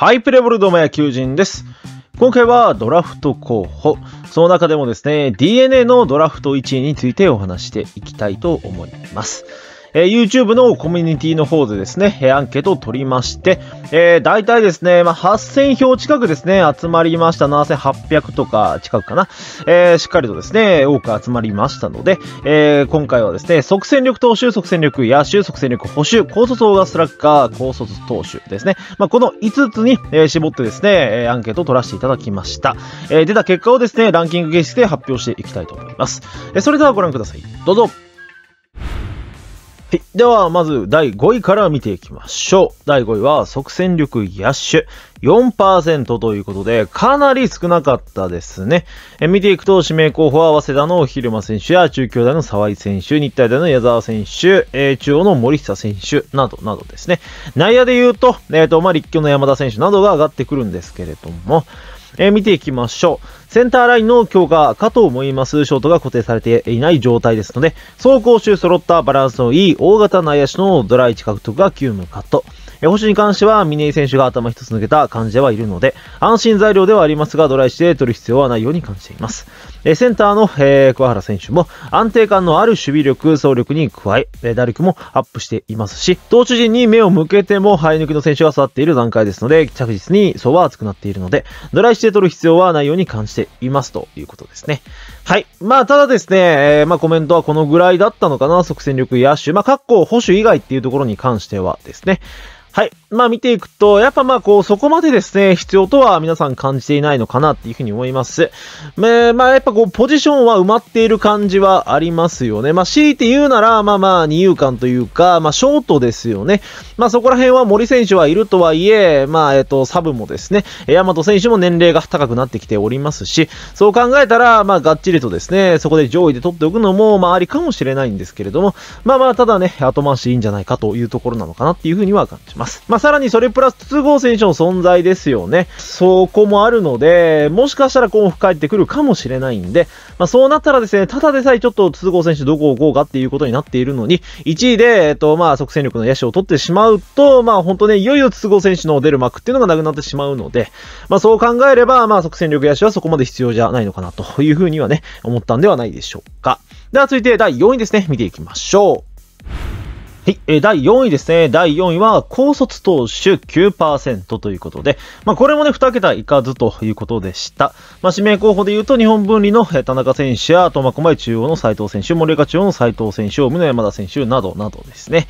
はい、プレボルドマ野球人です。今回はドラフト候補。その中でもですね、DNA のドラフト1位についてお話していきたいと思います。え YouTube のコミュニティの方でですね、えアンケートを取りまして、えー、大体ですね、まあ、8000票近くですね、集まりました。7800とか近くかな。えー、しっかりとですね、多く集まりましたので、えー、今回はですね、即戦力投手、即戦力野手、即戦力捕手、高卒オーガスラッガー、高卒投手ですね。まあ、この5つに、え絞ってですね、えアンケートを取らせていただきました。え出た結果をですね、ランキング形式で発表していきたいと思います。えそれではご覧ください。どうぞ。はい。では、まず第5位から見ていきましょう。第5位は即戦力野手4%ということで、かなり少なかったですね。え見ていくと、指名候補は早稲田の昼間選手や中京大の沢井選手、日体大の矢沢選手、えー、中央の森下選手などなどですね。内野で言うと、えっ、ー、と、まあ、立教の山田選手などが上がってくるんですけれども、えー、見ていきましょう。センターラインの強化かと思いますショートが固定されていない状態ですので、走行中揃ったバランスのいい大型内野手のドライ1獲得が急務カット。え星に関しては、ミネイ選手が頭一つ抜けた感じではいるので、安心材料ではありますが、ドライして取る必要はないように感じています。えセンターの、えー、桑原選手も、安定感のある守備力、走力に加え、え打力もアップしていますし、投手陣に目を向けても、生え抜きの選手が座っている段階ですので、着実に層は厚くなっているので、ドライして取る必要はないように感じていますということですね。はい。まあ、ただですね、えー、まあ、コメントはこのぐらいだったのかな。即戦力野手。まあ、括弧保守以外っていうところに関してはですね。はい。まあ見ていくと、やっぱまあこう、そこまでですね、必要とは皆さん感じていないのかなっていうふうに思います。まあ、まあ、やっぱこう、ポジションは埋まっている感じはありますよね。まあ強いて言うなら、まあまあ二遊間というか、まあショートですよね。まあそこら辺は森選手はいるとはいえ、まあえっ、と、サブもですね、大和選手も年齢が高くなってきておりますし、そう考えたら、まあがっちりとですね、そこで上位で取っておくのも、まあありかもしれないんですけれども、まあまあ、ただね、後回しいいんじゃないかというところなのかなっていうふうには感じます。まあさらにそれプラス筒香選手の存在ですよね。そこもあるので、もしかしたら今後帰ってくるかもしれないんで、まあそうなったらですね、ただでさえちょっと筒香選手どこをこうかっていうことになっているのに、1位で、えっと、まあ即戦力の野手を取ってしまうと、まあ本当ね、いよいよ筒香選手の出る幕っていうのがなくなってしまうので、まあそう考えれば、まあ即戦力野手はそこまで必要じゃないのかなというふうにはね、思ったんではないでしょうか。では続いて第4位ですね、見ていきましょう。はい、え第4位ですね。第4位は、高卒投手9%ということで、まあ、これもね、2桁いかずということでした。まあ、指名候補で言うと、日本分離の田中選手や、苫小牧中央の斉藤選手、森岡中央の斉藤選手、宗山田選手などなどですね。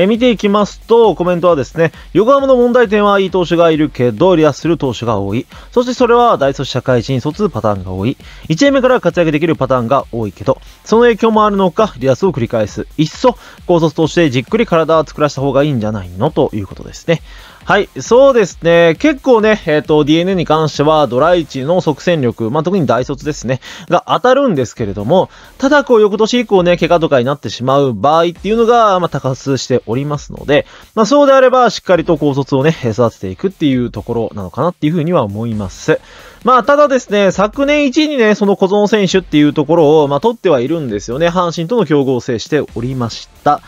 え見ていきますと、コメントはですね、横浜の問題点はいい投手がいるけど、アスする投手が多い。そしてそれは大卒社会人卒パターンが多い。1年目から活躍できるパターンが多いけど、その影響もあるのか、リアスを繰り返す。いっそ、高卒としてじっくり体を作らせた方がいいんじゃないのということですね。はい、そうですね。結構ね、えっ、ー、と、DNA に関しては、ドライチの即戦力、まあ、特に大卒ですね、が当たるんですけれども、ただこう、翌年以降ね、怪我とかになってしまう場合っていうのが、まあ、多発しておりますので、まあ、そうであれば、しっかりと高卒をね、育てていくっていうところなのかなっていうふうには思います。まあ、ただですね、昨年1位にね、その小園選手っていうところを、まあ、取ってはいるんですよね。阪神との競合を制しておりました。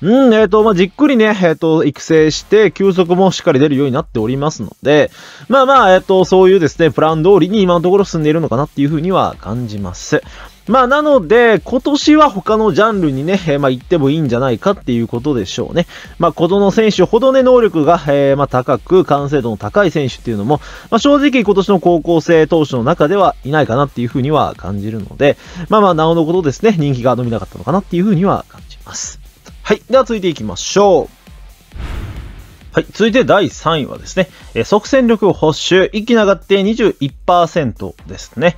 うん、えっ、ー、と、まあ、じっくりね、えっ、ー、と、育成して、休息もしっかり出るようになっておりますので、まあまあ、えっ、ー、と、そういうですね、プラン通りに今のところ進んでいるのかなっていうふうには感じます。まあ、なので、今年は他のジャンルにね、えー、まあ、行ってもいいんじゃないかっていうことでしょうね。まあ、子供選手ほどね、能力が、えー、まあ、高く、完成度の高い選手っていうのも、まあ、正直今年の高校生投手の中ではいないかなっていうふうには感じるので、まあまあ、なおのことですね、人気が伸びなかったのかなっていうふうには感じます。はい。では続いていきましょう。はい。続いて第3位はですね、え即戦力を補修、一気に上がって21%ですね。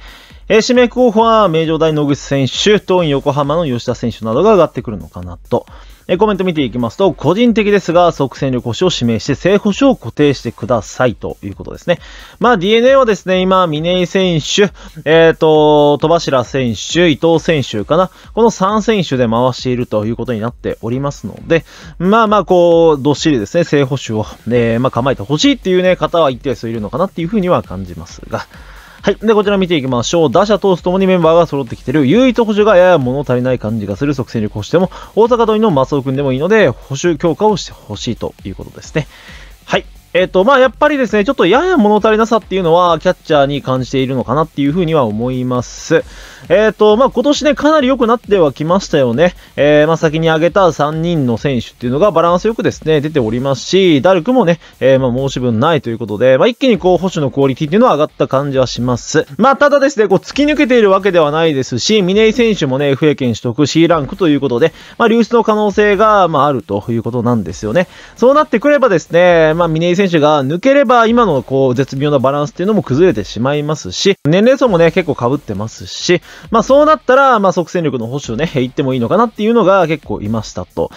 えー、指名候補は名城大野口選手、東院横浜の吉田選手などが上がってくるのかなと。えコメント見ていきますと、個人的ですが、即戦力星を指名して、正捕手を固定してくださいということですね。まあ、DNA はですね、今、峰井選手、えっ、ー、と、戸柱選手、伊藤選手かな、この3選手で回しているということになっておりますので、まあまあ、こう、どっしりですね、正捕手を、ね、えまあ、構えてほしいっていうね、方は一定数いるのかなっていうふうには感じますが、はい。で、こちら見ていきましょう。打者投手ともにメンバーが揃ってきてる。唯一補助がやや物足りない感じがする即戦力をしても、大阪通りの松尾君でもいいので、補修強化をしてほしいということですね。はい。えっ、と、まあ、やっぱりですね、ちょっとやや物足りなさっていうのは、キャッチャーに感じているのかなっていうふうには思います。えっ、ー、と、まあ、今年ね、かなり良くなってはきましたよね。えー、まあ、先に挙げた3人の選手っていうのがバランスよくですね、出ておりますし、ダルクもね、えー、まあ、申し分ないということで、まあ、一気にこう、保守のクオリティっていうのは上がった感じはします。まあ、ただですね、こう、突き抜けているわけではないですし、ミネイ選手もね、FA 権取得 C ランクということで、まあ、流出の可能性が、まあ、あるということなんですよね。そうなってくればですね、まあ、ミネイ選手が抜ければ今のこう絶妙なバランスっていうのも崩れてしまいますし、年齢層もね、結構被ってますし、まあそうなったら、まあ即戦力の保守をね、行ってもいいのかなっていうのが結構いましたと。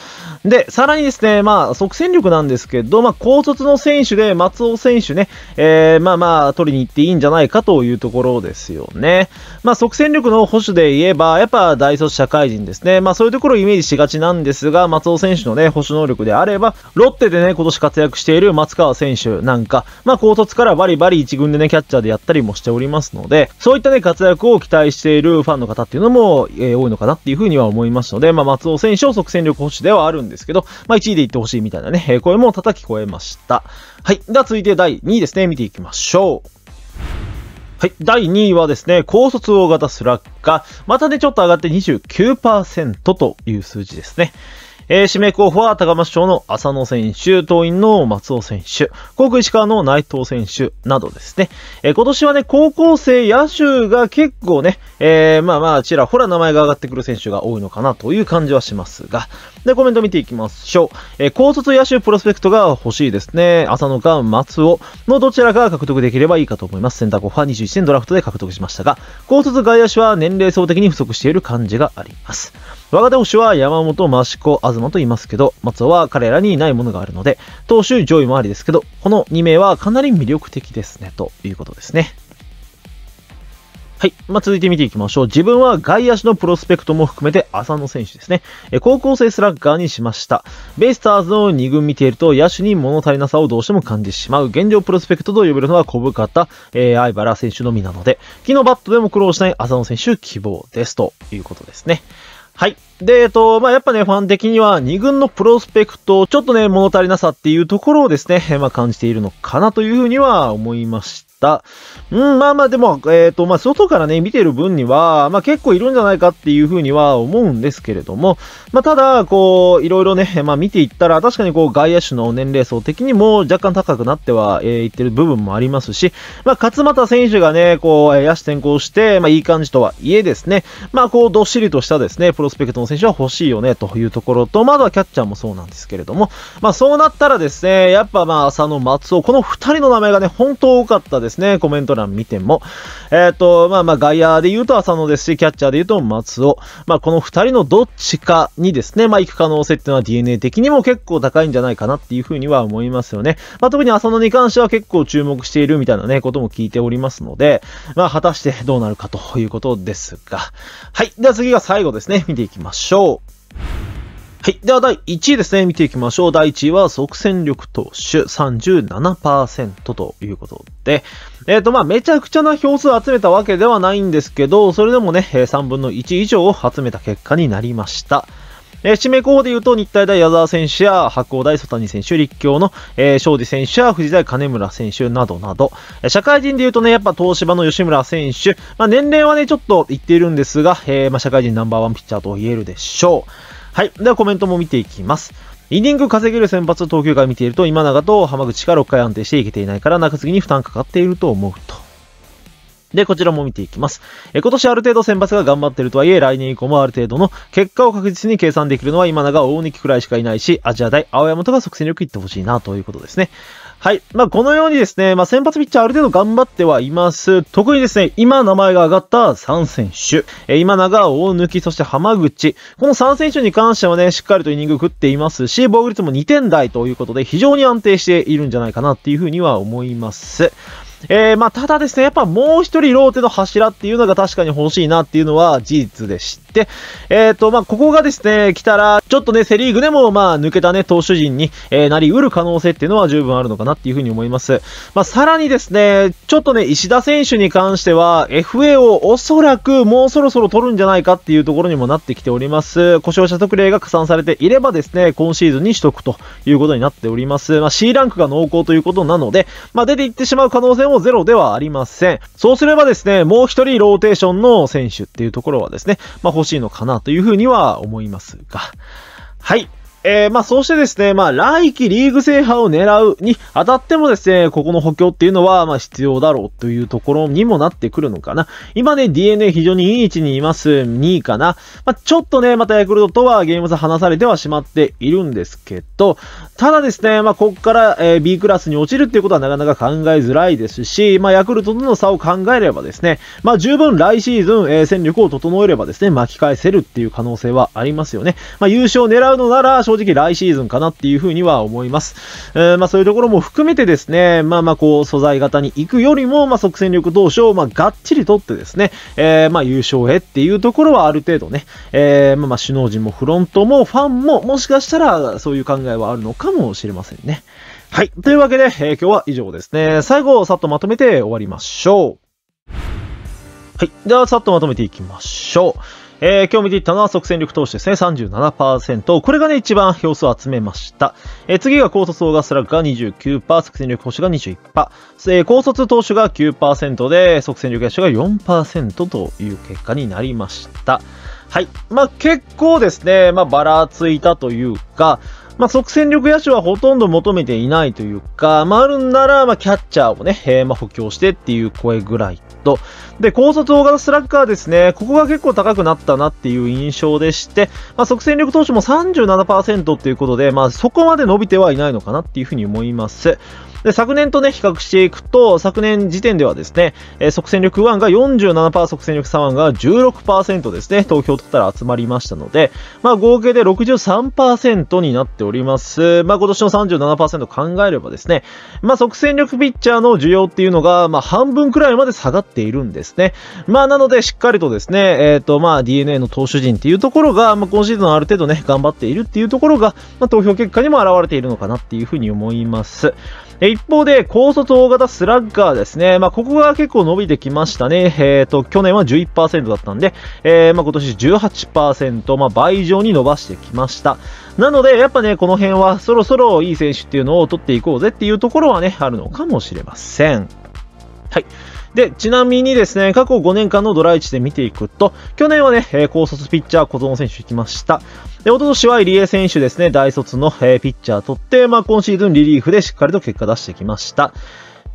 で、さらにですね、まあ即戦力なんですけど、まあ高卒の選手で松尾選手ね、えー、まあまあ取りに行っていいんじゃないかというところですよね。まあ即戦力の保守で言えば、やっぱ大卒社会人ですね。まあそういうところをイメージしがちなんですが、松尾選手のね、保守能力であれば、ロッテでね、今年活躍している松川選手なんか、まあ、高卒からバリバリ1軍でね、キャッチャーでやったりもしておりますので、そういったね、活躍を期待しているファンの方っていうのも、えー、多いのかなっていうふうには思いますので、まあ、松尾選手を即戦力保守ではあるんですけど、まあ、1位でいってほしいみたいなね、声も叩き越えました。はい。では続いて第2位ですね、見ていきましょう。はい。第2位はですね、高卒大型スラッガー。またね、ちょっと上がって29%という数字ですね。えー、締め候補は高松町の浅野選手、党員の松尾選手、航空石川の内藤選手などですね。えー、今年はね、高校生野手が結構ね、えー、まあまあ、ちらほら名前が上がってくる選手が多いのかなという感じはしますが、で、コメント見ていきましょう。えー、高卒野手プロスペクトが欲しいですね。浅野か松尾のどちらか獲得できればいいかと思います。センター候補は21年ドラフトで獲得しましたが、高卒外野手は年齢層的に不足している感じがあります。若手捕手は山本、益子、東と言いますけど、松尾は彼らにないものがあるので、投手上位もありですけど、この2名はかなり魅力的ですね、ということですね。はい。まあ、続いて見ていきましょう。自分は外野手のプロスペクトも含めて浅野選手ですね。え高校生スラッガーにしました。ベイスターズの2軍見ていると野手に物足りなさをどうしても感じてしまう。現状プロスペクトと呼べるのは小深田、えー、相原選手のみなので、昨日バットでも苦労しない浅野選手希望です。ということですね。はい。で、えっと、まあ、やっぱね、ファン的には2軍のプロスペクト、ちょっとね、物足りなさっていうところをですね、まあ、感じているのかなというふうには思いまし。うん、まあまあでも、えっ、ー、と、まあ外からね、見てる分には、まあ結構いるんじゃないかっていうふうには思うんですけれども、まあただ、こう、いろいろね、まあ見ていったら、確かにこう外野手の年齢層的にも若干高くなっては、えー、いってる部分もありますし、まあ勝又選手がね、こう、野手転向して、まあいい感じとはいえですね、まあこう、どっしりとしたですね、プロスペクトの選手は欲しいよね、というところと、まだはキャッチャーもそうなんですけれども、まあそうなったらですね、やっぱまあ、浅野、松尾、この二人の名前がね、本当多かったです。ですね、コメント欄見ても。えっ、ー、と、まあまあ、外野で言うと浅野ですし、キャッチャーで言うと松尾。まあ、この2人のどっちかにですね、まあ、行く可能性っていうのは DNA 的にも結構高いんじゃないかなっていうふうには思いますよね。まあ、特に浅野に関しては結構注目しているみたいなね、ことも聞いておりますので、まあ、果たしてどうなるかということですが。はい。では次が最後ですね、見ていきましょう。はい。では第1位ですね。見ていきましょう。第1位は即戦力投手37%ということで。えっ、ー、と、まあ、めちゃくちゃな票数を集めたわけではないんですけど、それでもね、3分の1以上を集めた結果になりました。えー、指名候補で言うと、日体大矢沢選手や白鴎大曽谷選手、立教の、えー、勝利選手や藤大金村選手などなど、え社会人で言うとね、やっぱ東芝の吉村選手、まあ、年齢はね、ちょっと言っているんですが、えー、まあ、社会人ナンバーワンピッチャーと言えるでしょう。はい。ではコメントも見ていきます。イニング稼げる先発を投球回見ていると、今永と浜口が6回安定していけていないから、中継ぎに負担かかっていると思うと。で、こちらも見ていきます。え、今年ある程度選抜が頑張っているとはいえ、来年以降もある程度の結果を確実に計算できるのは今永、大貫くらいしかいないし、アジア大、青山とか即戦力いってほしいなということですね。はい。まあ、このようにですね、まあ、先発ピッチャーある程度頑張ってはいます。特にですね、今名前が挙がった3選手。えー、今永、大抜き、そして浜口。この3選手に関してはね、しっかりとイニング食っていますし、防御率も2点台ということで、非常に安定しているんじゃないかなっていうふうには思います。えー、まあ、ただですね、やっぱもう一人ローテの柱っていうのが確かに欲しいなっていうのは事実でして、えっ、ー、と、まあ、ここがですね、来たら、ちょっとね、セリーグでも、まあ、抜けたね、投手陣に、えー、なりうる可能性っていうのは十分あるのかなっていうふうに思います。まあ、さらにですね、ちょっとね、石田選手に関しては、FA をおそらくもうそろそろ取るんじゃないかっていうところにもなってきております。故障者特例が加算されていればですね、今シーズンに取得ということになっております。まあ、C ランクが濃厚ということなので、まあ、出ていってしまう可能性ももゼロではありません。そうすればですね、もう一人ローテーションの選手っていうところはですね、まあ欲しいのかなというふうには思いますが。はい。えー、まあ、そうしてですね、まあ、来季リーグ制覇を狙うにあたってもですね、ここの補強っていうのは、まあ、必要だろうというところにもなってくるのかな。今ね、DNA 非常にいい位置にいます。2位かな。まあ、ちょっとね、またヤクルトとはゲーム差離されてはしまっているんですけど、ただですね、まあ、こっから、えー、B クラスに落ちるっていうことはなかなか考えづらいですし、まあ、ヤクルトとの差を考えればですね、まあ、十分来シーズン、えー、戦力を整えればですね、巻き返せるっていう可能性はありますよね。まあ、優勝を狙うのなら、正直来シーズンかなっていうふうには思います。えー、まあそういうところも含めてですね、まあまあこう素材型に行くよりも、まあ即戦力同士をまあがっちり取ってですね、えー、まあ優勝へっていうところはある程度ね、えー、まあまあ首脳陣もフロントもファンももしかしたらそういう考えはあるのかもしれませんね。はい。というわけで、えー、今日は以上ですね。最後、さっとまとめて終わりましょう。はい。では、さっとまとめていきましょう。えー、今日見ていったのは即戦力投手ですね、37%。これがね、一番票数を集めました。えー、次が高卒オーガスラが29%、即戦力投手が21%、えー、高卒投手が9%で、即戦力野手が4%という結果になりました。はい。まあ、結構ですね、まあ、ばらついたというか、まあ、即戦力野手はほとんど求めていないというか、まあ、あるんなら、まあ、キャッチャーをね、えー、まあ、補強してっていう声ぐらいと、で、高卒大型スラッガーですね、ここが結構高くなったなっていう印象でして、まあ、即戦力投手も37%っていうことで、まあ、そこまで伸びてはいないのかなっていうふうに思います。で、昨年とね、比較していくと、昨年時点ではですね、えー、即戦力1が47%、即戦力3が16%ですね、投票取ったら集まりましたので、まあ合計で63%になっております。まあ今年の37%考えればですね、まあ即戦力ピッチャーの需要っていうのが、まあ半分くらいまで下がっているんですね。まあなのでしっかりとですね、えっ、ー、とまあ DNA の投手陣っていうところが、まあ今シーズンある程度ね、頑張っているっていうところが、まあ投票結果にも表れているのかなっていうふうに思います。一方で、高卒大型スラッガーですね。まあ、ここが結構伸びてきましたね。えっ、ー、と、去年は11%だったんで、えー、まあ、今年18%、まあ、倍以上に伸ばしてきました。なので、やっぱね、この辺はそろそろいい選手っていうのを取っていこうぜっていうところはね、あるのかもしれません。はい。で、ちなみにですね、過去5年間のドライチで見ていくと、去年はね、えー、高卒ピッチャー小園選手行きました。で、一昨年は入江選手ですね、大卒の、えー、ピッチャー取って、まあ今シーズンリリーフでしっかりと結果出してきました。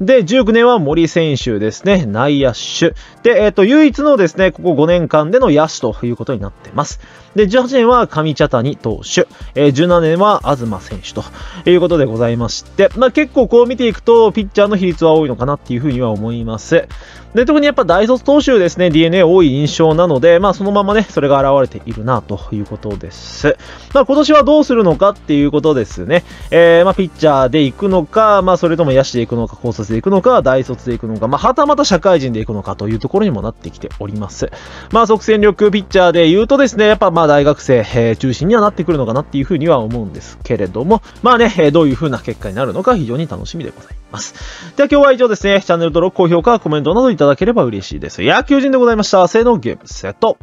で、19年は森選手ですね、内野手。で、えっ、ー、と、唯一のですね、ここ5年間での野手ということになってます。で、18年は上茶谷投手、えー、17年は東選手ということでございまして、まあ、結構こう見ていくと、ピッチャーの比率は多いのかなっていうふうには思います。で、特にやっぱ大卒投手ですね、DNA 多い印象なので、まあそのままね、それが現れているなということです。まあ今年はどうするのかっていうことですね。えー、まあピッチャーで行くのか、まあそれとも野手で行くのか、高卒で行くのか、大卒で行くのか、まあはたまた社会人で行くのかというところにもなってきております。まあ即戦力ピッチャーで言うとですね、やっぱまあ大学生、えー、中心にはなってくるのかなっていうふうには思うんですけれども、まあね、えー、どういうふうな結果になるのか非常に楽しみでございます。では今日は以上ですね、チャンネル登録、高評価、コメントなどいただければ嬉しいです。野球人でございました。せーのゲームセット。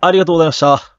ありがとうございました。